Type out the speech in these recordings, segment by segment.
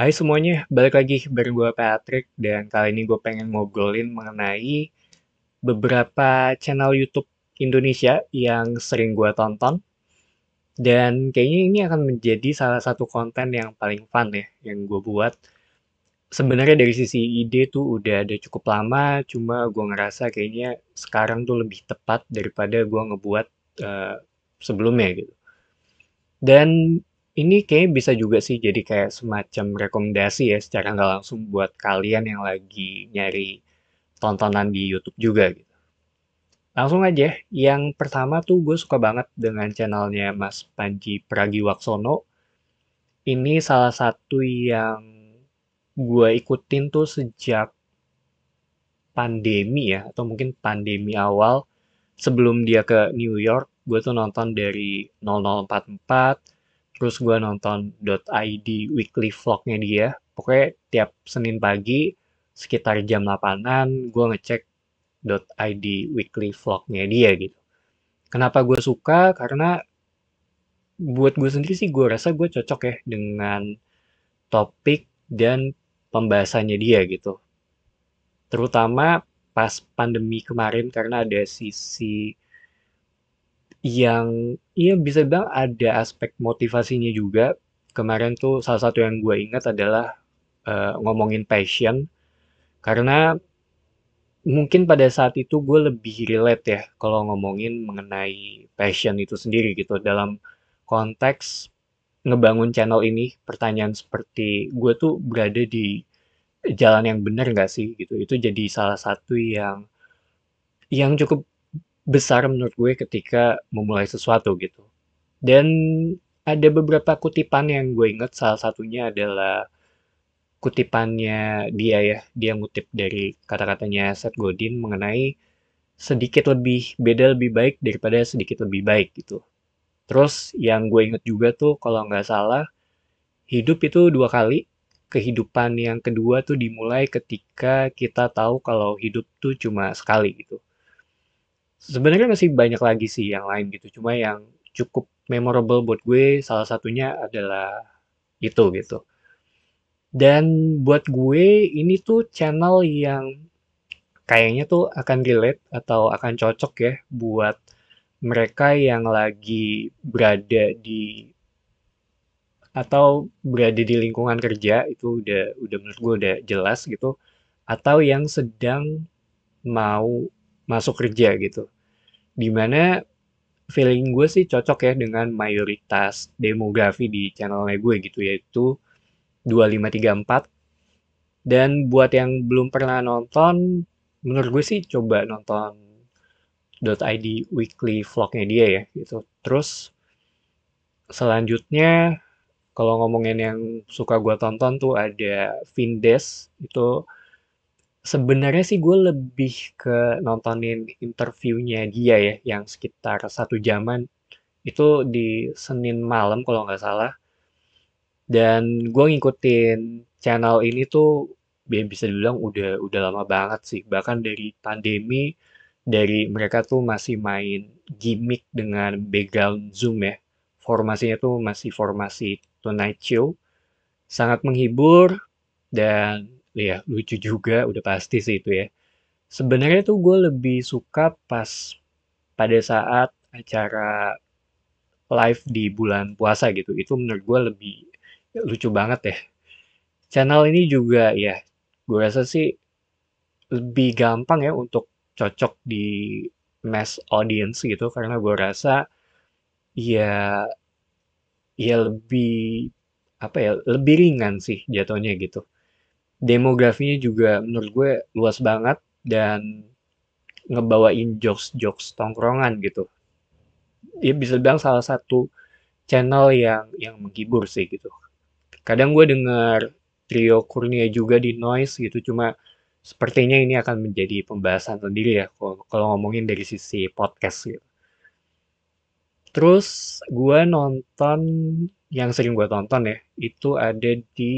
Hai semuanya, balik lagi bareng gue Patrick dan kali ini gue pengen ngobrolin mengenai beberapa channel YouTube Indonesia yang sering gue tonton dan kayaknya ini akan menjadi salah satu konten yang paling fun ya yang gue buat. Sebenarnya dari sisi ide tuh udah ada cukup lama, cuma gue ngerasa kayaknya sekarang tuh lebih tepat daripada gue ngebuat uh, sebelumnya gitu. Dan ini kayak bisa juga sih jadi kayak semacam rekomendasi ya secara nggak langsung buat kalian yang lagi nyari tontonan di YouTube juga gitu. Langsung aja, yang pertama tuh gue suka banget dengan channelnya Mas Panji Pragiwaksono. Ini salah satu yang gue ikutin tuh sejak pandemi ya, atau mungkin pandemi awal sebelum dia ke New York, gue tuh nonton dari 0044, terus gue nonton .id weekly vlognya dia pokoknya tiap Senin pagi sekitar jam 8an gue ngecek .id weekly vlognya dia gitu kenapa gue suka karena buat gue sendiri sih gue rasa gue cocok ya dengan topik dan pembahasannya dia gitu terutama pas pandemi kemarin karena ada sisi yang ya bisa bilang ada aspek motivasinya juga. Kemarin tuh salah satu yang gue ingat adalah uh, ngomongin passion karena mungkin pada saat itu gue lebih relate ya kalau ngomongin mengenai passion itu sendiri gitu dalam konteks ngebangun channel ini pertanyaan seperti gue tuh berada di jalan yang benar nggak sih gitu itu jadi salah satu yang yang cukup besar menurut gue ketika memulai sesuatu gitu. Dan ada beberapa kutipan yang gue inget, salah satunya adalah kutipannya dia ya, dia ngutip dari kata-katanya Seth Godin mengenai sedikit lebih beda lebih baik daripada sedikit lebih baik gitu. Terus yang gue inget juga tuh kalau nggak salah, hidup itu dua kali, kehidupan yang kedua tuh dimulai ketika kita tahu kalau hidup tuh cuma sekali gitu. Sebenarnya masih banyak lagi sih yang lain gitu, cuma yang cukup memorable buat gue salah satunya adalah itu gitu. Dan buat gue ini tuh channel yang kayaknya tuh akan relate atau akan cocok ya buat mereka yang lagi berada di atau berada di lingkungan kerja itu udah udah menurut gue udah jelas gitu atau yang sedang mau masuk kerja gitu. Dimana feeling gue sih cocok ya dengan mayoritas demografi di channelnya gue gitu yaitu 2534 dan buat yang belum pernah nonton menurut gue sih coba nonton .id weekly vlognya dia ya gitu terus selanjutnya kalau ngomongin yang suka gue tonton tuh ada Vindes itu Sebenarnya sih gue lebih ke nontonin interviewnya dia ya, yang sekitar satu jaman. Itu di Senin malam kalau nggak salah. Dan gue ngikutin channel ini tuh biar bisa dibilang udah udah lama banget sih. Bahkan dari pandemi, dari mereka tuh masih main gimmick dengan background Zoom ya. Formasinya tuh masih formasi Tonight Show. Sangat menghibur dan ya lucu juga udah pasti sih itu ya sebenarnya tuh gue lebih suka pas pada saat acara live di bulan puasa gitu itu menurut gue lebih ya, lucu banget ya channel ini juga ya gue rasa sih lebih gampang ya untuk cocok di mass audience gitu karena gue rasa ya ya lebih apa ya lebih ringan sih jatuhnya gitu demografinya juga menurut gue luas banget dan ngebawain jokes-jokes tongkrongan gitu. Dia ya, bisa bilang salah satu channel yang yang menghibur sih gitu. Kadang gue dengar trio Kurnia juga di Noise gitu, cuma sepertinya ini akan menjadi pembahasan sendiri ya kalau ngomongin dari sisi podcast gitu. Terus gue nonton yang sering gue tonton ya, itu ada di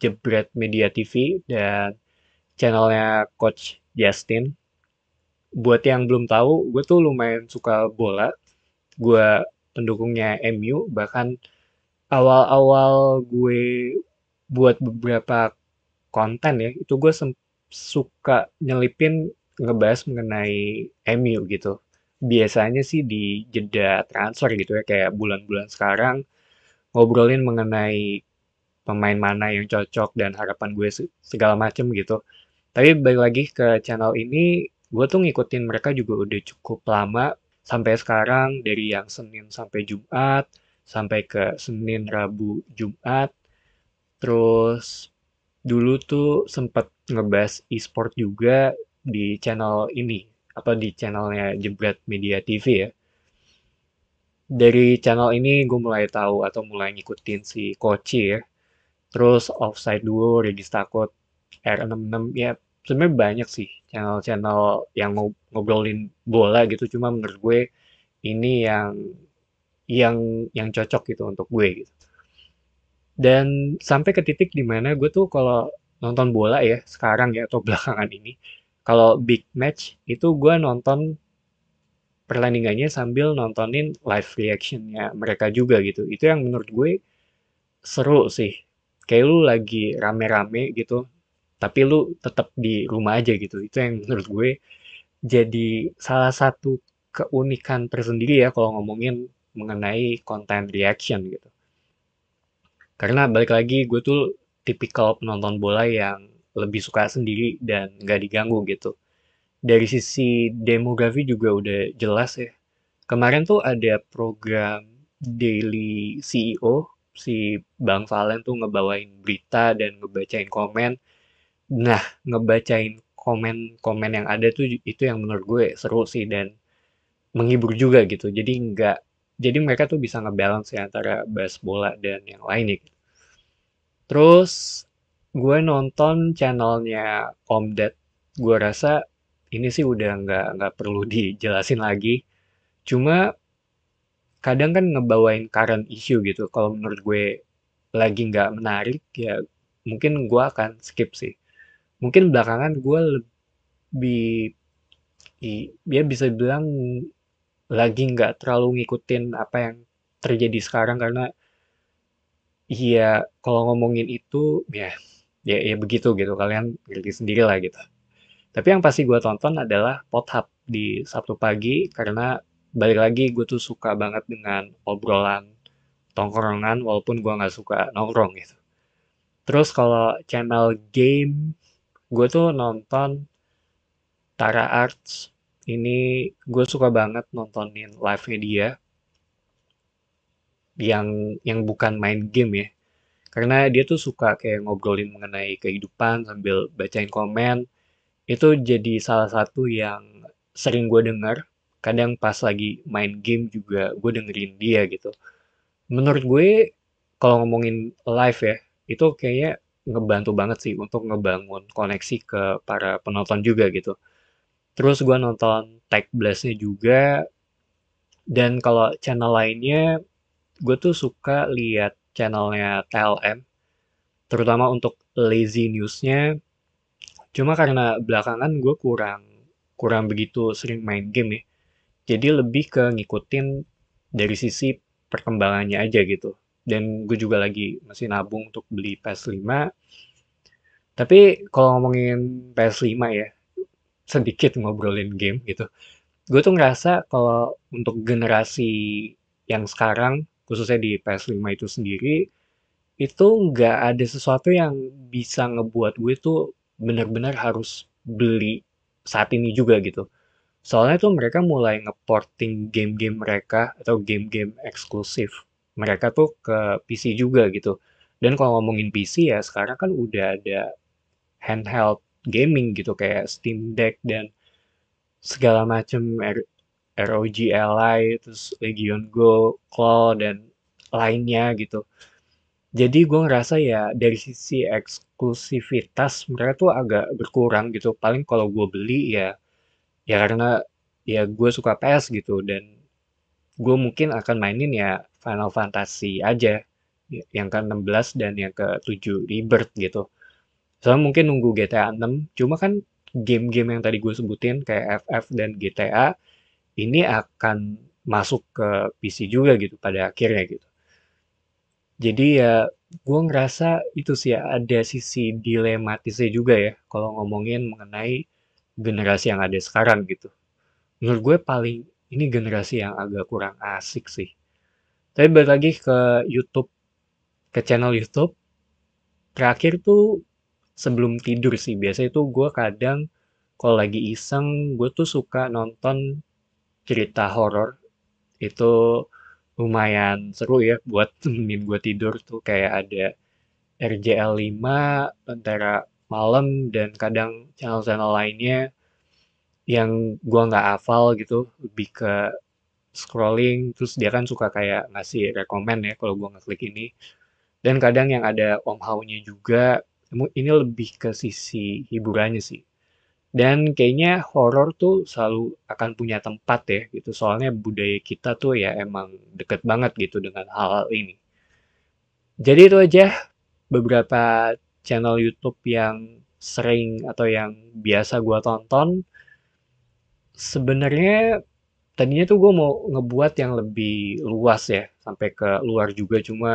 Jebret Media TV dan channelnya Coach Justin. Buat yang belum tahu, gue tuh lumayan suka bola. Gue pendukungnya MU, bahkan awal-awal gue buat beberapa konten ya, itu gue suka nyelipin ngebahas mengenai MU gitu biasanya sih di jeda transfer gitu ya kayak bulan-bulan sekarang ngobrolin mengenai pemain mana yang cocok dan harapan gue segala macem gitu. Tapi balik lagi ke channel ini, gue tuh ngikutin mereka juga udah cukup lama sampai sekarang dari yang Senin sampai Jumat, sampai ke Senin, Rabu, Jumat. Terus dulu tuh sempet ngebahas e-sport juga di channel ini atau di channelnya Jebret Media TV ya. Dari channel ini gue mulai tahu atau mulai ngikutin si Koci ya. Terus Offside Duo, Regis Takut, R66 ya sebenarnya banyak sih channel-channel yang ngobrolin bola gitu cuma menurut gue ini yang yang yang cocok gitu untuk gue gitu. Dan sampai ke titik dimana gue tuh kalau nonton bola ya sekarang ya atau belakangan ini kalau big match itu gue nonton perlandingannya sambil nontonin live reactionnya mereka juga gitu itu yang menurut gue seru sih kayak lu lagi rame-rame gitu tapi lu tetap di rumah aja gitu itu yang menurut gue jadi salah satu keunikan tersendiri ya kalau ngomongin mengenai konten reaction gitu karena balik lagi gue tuh tipikal penonton bola yang lebih suka sendiri dan nggak diganggu gitu. Dari sisi demografi juga udah jelas ya. Kemarin tuh ada program Daily CEO, si Bang Valen tuh ngebawain berita dan ngebacain komen. Nah, ngebacain komen-komen yang ada tuh itu yang menurut gue seru sih dan menghibur juga gitu. Jadi nggak jadi mereka tuh bisa ngebalance ya antara bahas bola dan yang lainnya. Gitu. Terus gue nonton channelnya omdet, Gue rasa ini sih udah nggak nggak perlu dijelasin lagi. Cuma kadang kan ngebawain current issue gitu. Kalau menurut gue lagi nggak menarik ya mungkin gue akan skip sih. Mungkin belakangan gue lebih ya bisa bilang lagi nggak terlalu ngikutin apa yang terjadi sekarang karena ya kalau ngomongin itu, ya ya, ya begitu gitu kalian pilih sendiri lah gitu tapi yang pasti gue tonton adalah Pothub di Sabtu pagi karena balik lagi gue tuh suka banget dengan obrolan tongkrongan walaupun gue nggak suka nongkrong gitu terus kalau channel game gue tuh nonton Tara Arts ini gue suka banget nontonin live-nya dia yang yang bukan main game ya karena dia tuh suka kayak ngobrolin mengenai kehidupan sambil bacain komen. Itu jadi salah satu yang sering gue denger. Kadang pas lagi main game juga gue dengerin dia gitu. Menurut gue kalau ngomongin live ya, itu kayaknya ngebantu banget sih untuk ngebangun koneksi ke para penonton juga gitu. Terus gue nonton Tech Blast-nya juga. Dan kalau channel lainnya, gue tuh suka lihat channelnya TLM, terutama untuk lazy newsnya. Cuma karena belakangan gue kurang kurang begitu sering main game ya, jadi lebih ke ngikutin dari sisi perkembangannya aja gitu. Dan gue juga lagi masih nabung untuk beli PS5. Tapi kalau ngomongin PS5 ya, sedikit ngobrolin game gitu. Gue tuh ngerasa kalau untuk generasi yang sekarang khususnya di PS5 itu sendiri itu nggak ada sesuatu yang bisa ngebuat gue tuh benar-benar harus beli saat ini juga gitu. Soalnya tuh mereka mulai ngeporting game-game mereka atau game-game eksklusif mereka tuh ke PC juga gitu. Dan kalau ngomongin PC ya sekarang kan udah ada handheld gaming gitu kayak Steam Deck dan segala macam er, ROG Ally, terus Legion Go, Claw, dan lainnya gitu. Jadi gue ngerasa ya dari sisi eksklusivitas mereka tuh agak berkurang gitu. Paling kalau gue beli ya, ya karena ya gue suka PS gitu dan gue mungkin akan mainin ya Final Fantasy aja ya, yang ke-16 dan yang ke-7 Rebirth gitu. Soalnya mungkin nunggu GTA 6, cuma kan game-game yang tadi gue sebutin kayak FF dan GTA ini akan masuk ke PC juga gitu pada akhirnya gitu. Jadi ya gue ngerasa itu sih ya, ada sisi dilematisnya juga ya kalau ngomongin mengenai generasi yang ada sekarang gitu. Menurut gue paling ini generasi yang agak kurang asik sih. Tapi balik lagi ke YouTube, ke channel YouTube. Terakhir tuh sebelum tidur sih biasanya tuh gue kadang kalau lagi iseng gue tuh suka nonton cerita horor itu lumayan seru ya buat temenin gue tidur tuh kayak ada RJL 5 antara malam dan kadang channel-channel lainnya yang gue nggak hafal gitu lebih ke scrolling terus dia kan suka kayak ngasih rekomend ya kalau gue ngeklik ini dan kadang yang ada Om hau nya juga ini lebih ke sisi hiburannya sih dan kayaknya horor tuh selalu akan punya tempat ya gitu. Soalnya budaya kita tuh ya emang deket banget gitu dengan hal-hal ini. Jadi itu aja beberapa channel YouTube yang sering atau yang biasa gue tonton. Sebenarnya tadinya tuh gue mau ngebuat yang lebih luas ya sampai ke luar juga cuma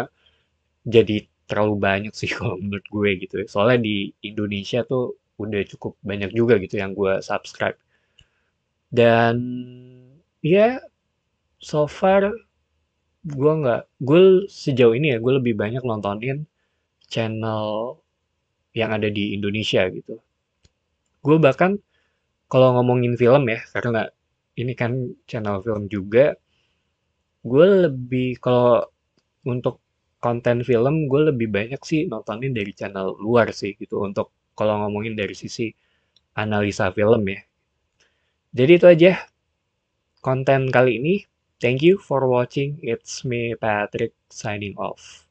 jadi terlalu banyak sih kalau menurut gue gitu ya. soalnya di Indonesia tuh udah cukup banyak juga gitu yang gue subscribe dan ya yeah, so far gue nggak gue sejauh ini ya gue lebih banyak nontonin channel yang ada di Indonesia gitu gue bahkan kalau ngomongin film ya karena ini kan channel film juga gue lebih kalau untuk konten film gue lebih banyak sih nontonin dari channel luar sih gitu untuk kalau ngomongin dari sisi analisa film ya. Jadi itu aja konten kali ini. Thank you for watching. It's me Patrick signing off.